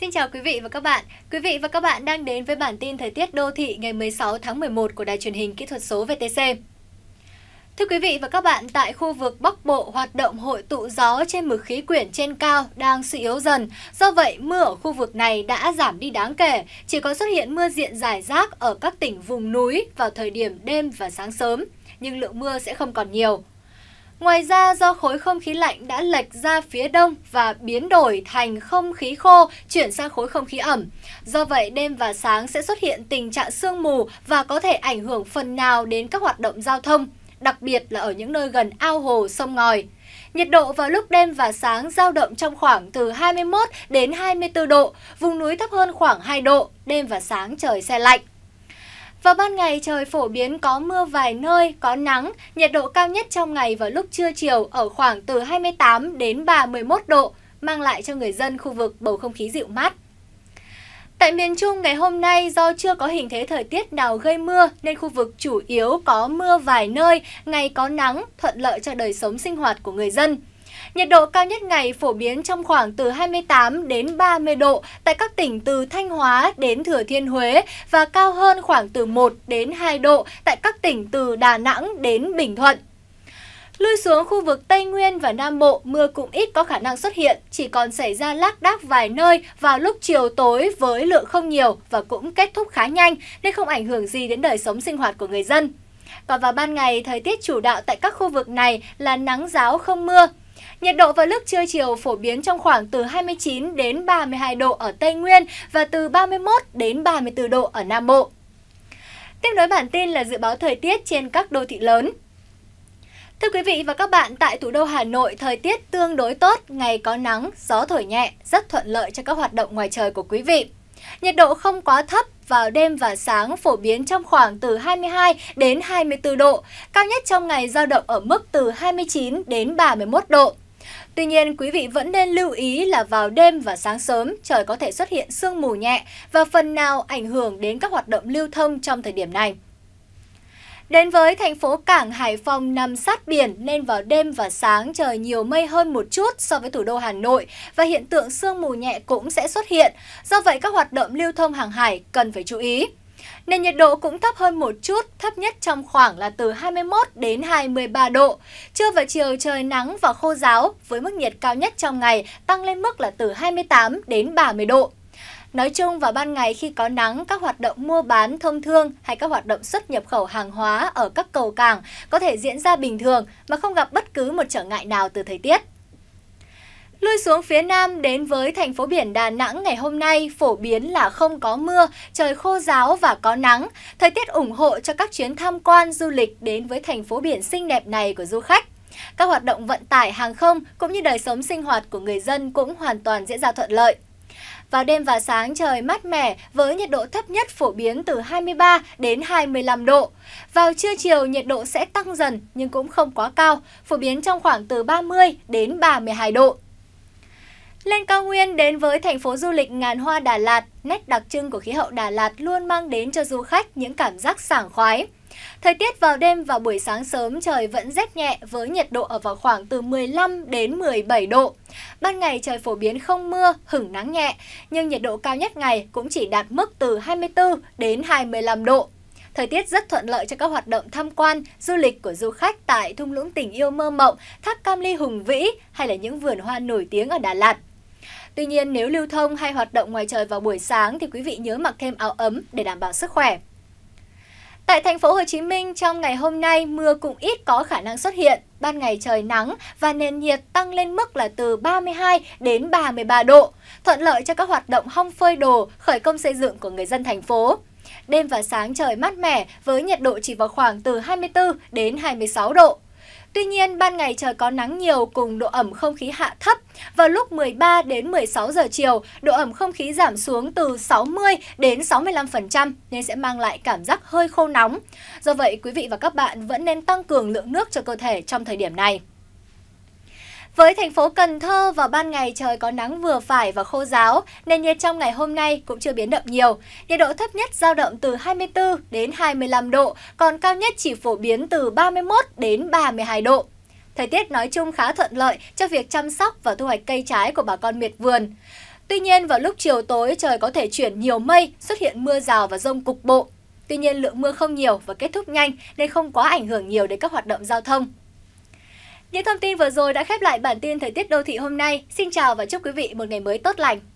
Xin chào quý vị và các bạn. Quý vị và các bạn đang đến với bản tin thời tiết đô thị ngày 16 tháng 11 của Đài truyền hình kỹ thuật số VTC. Thưa quý vị và các bạn, tại khu vực Bắc Bộ, hoạt động hội tụ gió trên mực khí quyển trên cao đang suy yếu dần. Do vậy, mưa ở khu vực này đã giảm đi đáng kể, chỉ có xuất hiện mưa diện rải rác ở các tỉnh vùng núi vào thời điểm đêm và sáng sớm, nhưng lượng mưa sẽ không còn nhiều. Ngoài ra, do khối không khí lạnh đã lệch ra phía đông và biến đổi thành không khí khô chuyển sang khối không khí ẩm. Do vậy, đêm và sáng sẽ xuất hiện tình trạng sương mù và có thể ảnh hưởng phần nào đến các hoạt động giao thông, đặc biệt là ở những nơi gần ao hồ, sông ngòi. Nhiệt độ vào lúc đêm và sáng giao động trong khoảng từ 21 đến 24 độ, vùng núi thấp hơn khoảng 2 độ, đêm và sáng trời xe lạnh. Vào ban ngày trời phổ biến có mưa vài nơi, có nắng, nhiệt độ cao nhất trong ngày vào lúc trưa chiều ở khoảng từ 28 đến 31 độ, mang lại cho người dân khu vực bầu không khí dịu mát. Tại miền Trung ngày hôm nay do chưa có hình thế thời tiết nào gây mưa nên khu vực chủ yếu có mưa vài nơi, ngày có nắng, thuận lợi cho đời sống sinh hoạt của người dân. Nhiệt độ cao nhất ngày phổ biến trong khoảng từ 28 đến 30 độ tại các tỉnh từ Thanh Hóa đến Thừa Thiên Huế và cao hơn khoảng từ 1 đến 2 độ tại các tỉnh từ Đà Nẵng đến Bình Thuận. Lui xuống khu vực Tây Nguyên và Nam Bộ, mưa cũng ít có khả năng xuất hiện, chỉ còn xảy ra lác đác vài nơi vào lúc chiều tối với lượng không nhiều và cũng kết thúc khá nhanh nên không ảnh hưởng gì đến đời sống sinh hoạt của người dân. Còn vào ban ngày, thời tiết chủ đạo tại các khu vực này là nắng giáo không mưa. Nhiệt độ vào lúc trưa chiều phổ biến trong khoảng từ 29 đến 32 độ ở Tây Nguyên và từ 31 đến 34 độ ở Nam Bộ. Tiếp nối bản tin là dự báo thời tiết trên các đô thị lớn. Thưa quý vị và các bạn, tại thủ đô Hà Nội, thời tiết tương đối tốt, ngày có nắng, gió thổi nhẹ, rất thuận lợi cho các hoạt động ngoài trời của quý vị. Nhiệt độ không quá thấp, vào đêm và sáng phổ biến trong khoảng từ 22 đến 24 độ, cao nhất trong ngày giao động ở mức từ 29 đến 31 độ. Tuy nhiên, quý vị vẫn nên lưu ý là vào đêm và sáng sớm trời có thể xuất hiện sương mù nhẹ và phần nào ảnh hưởng đến các hoạt động lưu thông trong thời điểm này. Đến với thành phố Cảng Hải Phòng nằm sát biển nên vào đêm và sáng trời nhiều mây hơn một chút so với thủ đô Hà Nội và hiện tượng sương mù nhẹ cũng sẽ xuất hiện. Do vậy các hoạt động lưu thông hàng hải cần phải chú ý. Nền nhiệt độ cũng thấp hơn một chút, thấp nhất trong khoảng là từ 21 đến 23 độ. Trưa và chiều trời nắng và khô ráo với mức nhiệt cao nhất trong ngày tăng lên mức là từ 28 đến 30 độ. Nói chung vào ban ngày khi có nắng, các hoạt động mua bán, thông thương hay các hoạt động xuất nhập khẩu hàng hóa ở các cầu cảng có thể diễn ra bình thường mà không gặp bất cứ một trở ngại nào từ thời tiết. Lui xuống phía Nam đến với thành phố biển Đà Nẵng ngày hôm nay phổ biến là không có mưa, trời khô ráo và có nắng. Thời tiết ủng hộ cho các chuyến tham quan du lịch đến với thành phố biển xinh đẹp này của du khách. Các hoạt động vận tải hàng không cũng như đời sống sinh hoạt của người dân cũng hoàn toàn diễn ra thuận lợi. Vào đêm và sáng trời mát mẻ với nhiệt độ thấp nhất phổ biến từ 23 đến 25 độ. Vào trưa chiều nhiệt độ sẽ tăng dần nhưng cũng không quá cao, phổ biến trong khoảng từ 30 đến 32 độ. Lên cao nguyên đến với thành phố du lịch ngàn hoa Đà Lạt, nét đặc trưng của khí hậu Đà Lạt luôn mang đến cho du khách những cảm giác sảng khoái. Thời tiết vào đêm và buổi sáng sớm trời vẫn rét nhẹ với nhiệt độ ở vào khoảng từ 15 đến 17 độ. Ban ngày trời phổ biến không mưa, hửng nắng nhẹ, nhưng nhiệt độ cao nhất ngày cũng chỉ đạt mức từ 24 đến 25 độ. Thời tiết rất thuận lợi cho các hoạt động tham quan, du lịch của du khách tại thung lũng tình yêu mơ mộng, thác Cam Ly hùng vĩ hay là những vườn hoa nổi tiếng ở Đà Lạt. Tuy nhiên, nếu lưu thông hay hoạt động ngoài trời vào buổi sáng thì quý vị nhớ mặc thêm áo ấm để đảm bảo sức khỏe. Tại thành phố Hồ Chí Minh, trong ngày hôm nay, mưa cũng ít có khả năng xuất hiện. Ban ngày trời nắng và nền nhiệt tăng lên mức là từ 32 đến 33 độ, thuận lợi cho các hoạt động hong phơi đồ, khởi công xây dựng của người dân thành phố. Đêm và sáng trời mát mẻ với nhiệt độ chỉ vào khoảng từ 24 đến 26 độ. Tuy nhiên, ban ngày trời có nắng nhiều cùng độ ẩm không khí hạ thấp. Vào lúc 13 đến 16 giờ chiều, độ ẩm không khí giảm xuống từ 60 đến 65% nên sẽ mang lại cảm giác hơi khô nóng. Do vậy, quý vị và các bạn vẫn nên tăng cường lượng nước cho cơ thể trong thời điểm này. Với thành phố Cần Thơ vào ban ngày trời có nắng vừa phải và khô giáo, nền nhiệt trong ngày hôm nay cũng chưa biến động nhiều. Nhiệt độ thấp nhất giao động từ 24 đến 25 độ, còn cao nhất chỉ phổ biến từ 31 đến 32 độ. Thời tiết nói chung khá thuận lợi cho việc chăm sóc và thu hoạch cây trái của bà con miệt vườn. Tuy nhiên, vào lúc chiều tối trời có thể chuyển nhiều mây, xuất hiện mưa rào và rông cục bộ. Tuy nhiên, lượng mưa không nhiều và kết thúc nhanh nên không quá ảnh hưởng nhiều đến các hoạt động giao thông. Những thông tin vừa rồi đã khép lại bản tin thời tiết đô thị hôm nay. Xin chào và chúc quý vị một ngày mới tốt lành.